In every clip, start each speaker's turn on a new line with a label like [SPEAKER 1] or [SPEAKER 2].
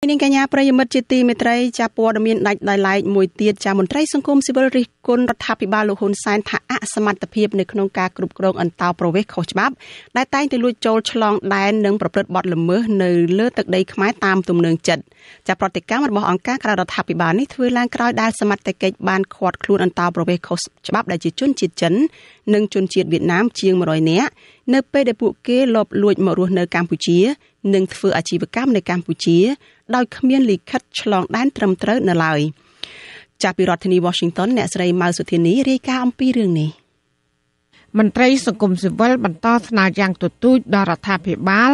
[SPEAKER 1] នាងកញ្ញាប្រិយមិត្តជាទីមេត្រីចាព័ត៌មានដាច់ដោយឡែកមួយទៀតចាមន្ត្រីសង្គមស៊ីវិលរិះគន់រដ្ឋាភិបាលលោកហ៊ុនសែនថាអសមត្ថភាពនៅក្នុងការគ្រប់គ្រងអន្តោប្រវេសន៍ខុសច្បាប់ដែលតែងតែលួចចូលឆ្លង ដែននិងប្រព្រឹត្តបទល្មើសនៅលើទឹកដី ខ្មែរតាមទំនឹងចិត្តចាប្រតិកម្មរបស់អង្គការក្រៅរដ្ឋាភិបាលនេះធ្វើឡើងក្រោយដែលសមត្ថកិច្ចបានឃាត់ខ្លួនអន្តោប្រវេសន៍ខុសច្បាប់ ដែលជាជនជាតិចិន និងជនជាតិវៀតណាម ជាង100នាក់នៅពេលដែលពួកគេលបលួចមករស់នៅកម្ពុជានិងធ្វើអាជីវកម្មនៅកម្ពុជាដោយគ្មានលិខិតឆ្លងដែនត្រឹមត្រូវនៅឡើយចាប់ពីរដ្ឋធានី Washington អ្នកស្រីម៉ៅសុធានីរាយការណ៍អំពីរឿងនេះ។មន្ត្រីសង្គមស៊ីវិលបន្តស្នើ
[SPEAKER 2] យ៉ាងទទូចដល់រដ្ឋាភិបាល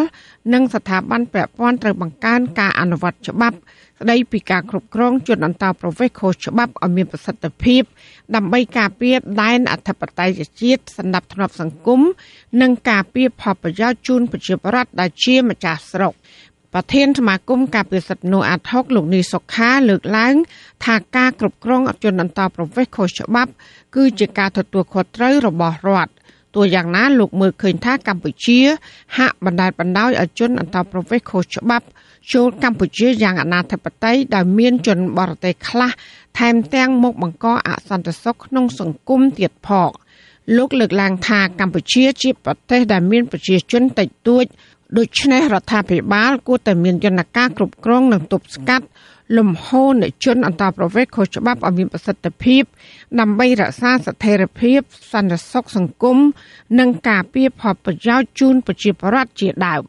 [SPEAKER 2] និង ស្ថាប័នពាក់ព័ន្ធត្រូវបង្កើនការអនុវត្តច្បាប់ស្តីពីការគ្រប់គ្រងជនអន្តោប្រវេសន៍ខុសច្បាប់ឲ្យមានប្រសិទ្ធភាព ដើម្បីការពារដែនអធិបតេយ្យជាតិសន្តិភាពសង្គមនិងការពារ ផលប្រយោជន៍ជូនប្រជាពលរដ្ឋដែលជាម្ចាស់ស្រុកប្រធានសមាគមការពារសិទ្ធិមនុស្សអាត់ហុកលោកនីសុខាលើកឡើង ថាការគ្រប់គ្រងអជនអន្តរប្រវេសន៍ខុសច្បាប់ គឺជាការទទួលខុសត្រូវរបស់រដ្ឋទោះយ៉ាងណាលោកមើលឃើញថាកម្ពុជា ហាក់បណ្ដាលបណ្ដោយអជនអន្តរប្រវេសន៍ខុសច្បាប់ចូលកម្ពុជាយ៉ាងអនាធិបតេយ្យដែលមានជនបរទេសខ្លះថែមទាំងមកបង្កអសន្តិសុខក្នុង សង្គមទៀតផងលោកលើកឡើង ថាកម្ពុជាជាប្រទេសដែលមានប្រជាជនតិចតួចដូច្នេះរដ្ឋាភិបាលគួរតែមានយន្តការគ្រប់គ្រងនិងទប់ស្កាត់លំហូរអ្នកជនអន្តរប្រវេសន៍ខុសច្បាប់ឲ្យមានប្រសិទ្ធភាព ដើម្បីរក្សាស្ថិរភាពសន្តិសុខសង្គមនិងការពារផលប្រយោជន៍ជូនប្រជាពលរដ្ឋជាដើម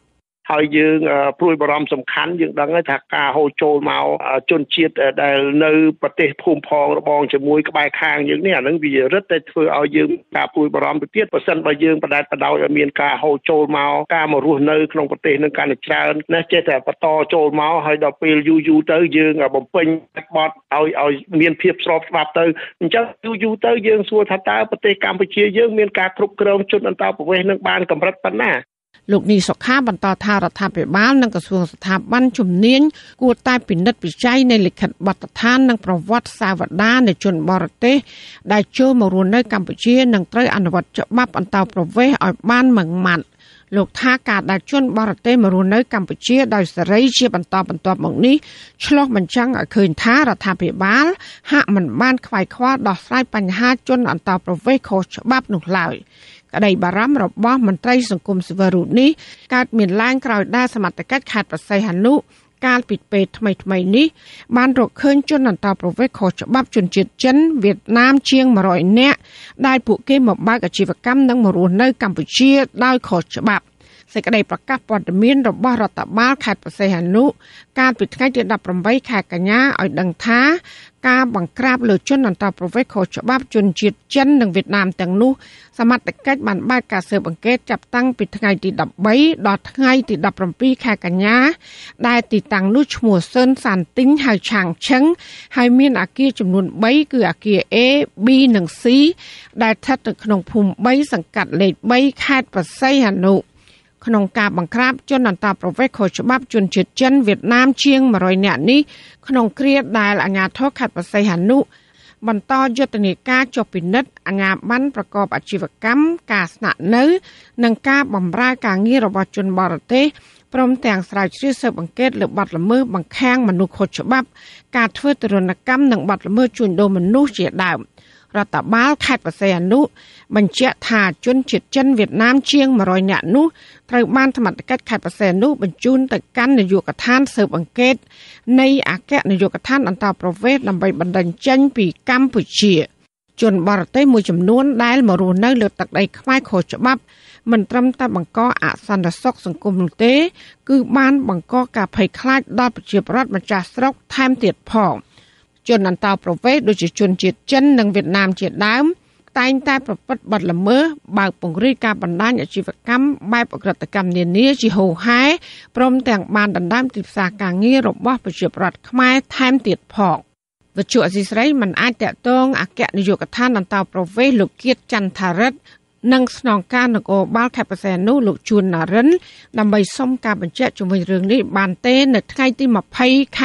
[SPEAKER 3] ហើយយើងព្រួយបារម្ភសំខាន់យើងដឹងហើយថាការហូរចូលមកជនជាតិដែលនៅប្រទេសភូមិផងរបងជាមួយក្បែរខាងយើងនេះអានឹងវារឹតតែធ្វើឲ្យយើងការព្រួយបារម្ភទៅទៀតបើសិនបើយើងបដិបដោយឲ្យមានការហូរចូលមកការមករស់នៅក្នុងប្រទេសនឹងកាន់តែច្រើនណាចេះតែបន្តចូលមកហើយដល់ពេលយូរយូរទៅយើង បំពេញបត់ឲ្យឲ្យមានភាពស្របច្បាប់ទៅអញ្ចឹងយូរយូរទៅយើងសួរថាតើប្រទេសកម្ពុជាយើង មានការគ្រប់គ្រងជនអន្តោប្រវេសន៍នឹងបានកម្រិតប៉ុណ្ណា
[SPEAKER 2] លោកនីសុខាបន្តថារដ្ឋាភិបាលនិងក្រសួងស្ថាប័នជំនាញគួរតែពិនិត្យវិច័យនៃលិខិតបទដ្ឋាននិងប្រវត្តិសាវតានៃជនបរទេស ដែលចូលមករស់នៅកម្ពុជានិងត្រូវអនុវត្តច្បាប់អន្តរប្រវេសឲ្យបានម៉ឺងម៉ាត់លោកថាការដែលជនបរទេសមករស់នៅ កម្ពុជា ដោយសេរីជាបន្តបន្ទាប់មកនេះឆ្លុះបញ្ចាំងឲ្យឃើញថារដ្ឋាភិបាល ហាក់មិនបានខ្វាយខ្វល់ដោះស្រាយបញ្ហាជន អន្តោប្រវេសន៍ខុសច្បាប់នោះឡើយក្តីបារម្ភរបស់ មន្ត្រីសង្គមសិវិលរូបនេះកើតមានឡើងក្រោយដែលសមត្ថកិច្ចខេត្តបរសៃហនុកាលពីពេលថ្មីៗនេះបានរកឃើញជនអន្តោប្រវេសន៍ខុសច្បាប់ជនជាតិចិនវៀតណាមជាង100នាក់ដែលពួកគេមកបើកអាជីវកម្មនិងមករស់នៅកម្ពុជាដោយខុសច្បាប់សេចក្តីប្រកាសព័ត៌មានរបស់រដ្ឋបាលខេត្តបរសេអនុកាលពីថ្ងៃទី18ខែកញ្ញាឲ្យដឹងថាការបង្ក្រាបលើជនអន្តោប្រវេសន៍ខុសច្បាប់ជនជាតិចិននិងវៀតណាមទាំងនោះសមត្ថកិច្ចបានបើកការស៊ើបអង្កេតចាប់តាំងពីថ្ងៃទី13ដល់ថ្ងៃទី17ខែកញ្ញាដែលទីតាំងនោះឈ្មោះស៊ិនសានទីញហៅឆាងឆឹងហើយមានអាគារចំនួន3គឺអាគារ A B និង C ដែលស្ថិតនៅក្នុងភូមិ3សង្កាត់លេខ3ខេត្តបរសៃហនុ។ក្នុងការបង្ក្រាបជនអន្តោប្រវេសន៍ខុសច្បាប់ជនជាតិចិនវៀតណាមជាង100នាក់នេះក្នុងគ្រាដែលអាជ្ញាធរខេត្តបរសៃហនុបន្តយុទ្ធនាការចុះពិនិត្យអាជ្ញាប័ណ្ណប្រកបអាជីវកម្មការស្នាក់នៅ និងការបម្រើការងាររបស់ជនបរទេសព្រមទាំងស្រាវជ្រាវស៊ើបអង្កេតលើបទល្មើសបង្ខាំងមនុស្សខុសច្បាប់ ការធ្វើទរណកម្មនិងបទល្មើសជួញដូរមនុស្សជាដើម។រដ្ឋបាលខេត្តបរសៃអនុបញ្ជាក់ថាជនជាតិចិនវៀតណាមជាង100នាក់នោះត្រូវបានធម្មតកិច្ចខេត្តបរសៃអនុបញ្ជូនទៅកាន់នាយកដ្ឋានស៊ើបអង្កេត នៃអគ្គនាយកដ្ឋានអន្តរប្រវេសន៍ដើម្បីបណ្តេញចេញពីកម្ពុជា ជនបរទេសមួយចំនួន ដែលមករស់នៅ លើទឹកដីខ្មែរខុសច្បាប់មិនត្រឹមតែបង្កអសន្តិសុខសង្គមនោះទេគឺបានបង្កការភ័យខ្លាចដល់ប្រជាពលរដ្ឋម្ចាស់ស្រុកថែមទៀតផង។ជនអន្តោប្រវេសន៍ដូចជាជនជាតិចិននិងវៀតណាមជាដើម តែងតែប្រព្រឹត្តបទល្មើសបើកពង្រីកការបណ្ដាញអាជីវកម្មបែបអក្រិតកម្មនានាជាហូរហែព្រមទាំងបានដណ្ដើមទីផ្សារការងាររបស់ប្រជាពលរដ្ឋខ្មែរថែមទៀតផងវិជ្ជាអសីស្រីមិនអាចតកតងអគ្គនាយកដ្ឋានអន្តរប្រវេសលោកគៀតចន្ទថារិទ្ធនិងស្នងការនគរបាលខេត្តបរសែននោះលោកជួនណារិនដើម្បីសុំការបញ្ជាក់ជំវិញរឿងនេះបានទេនៅថ្ងៃទី20ខែ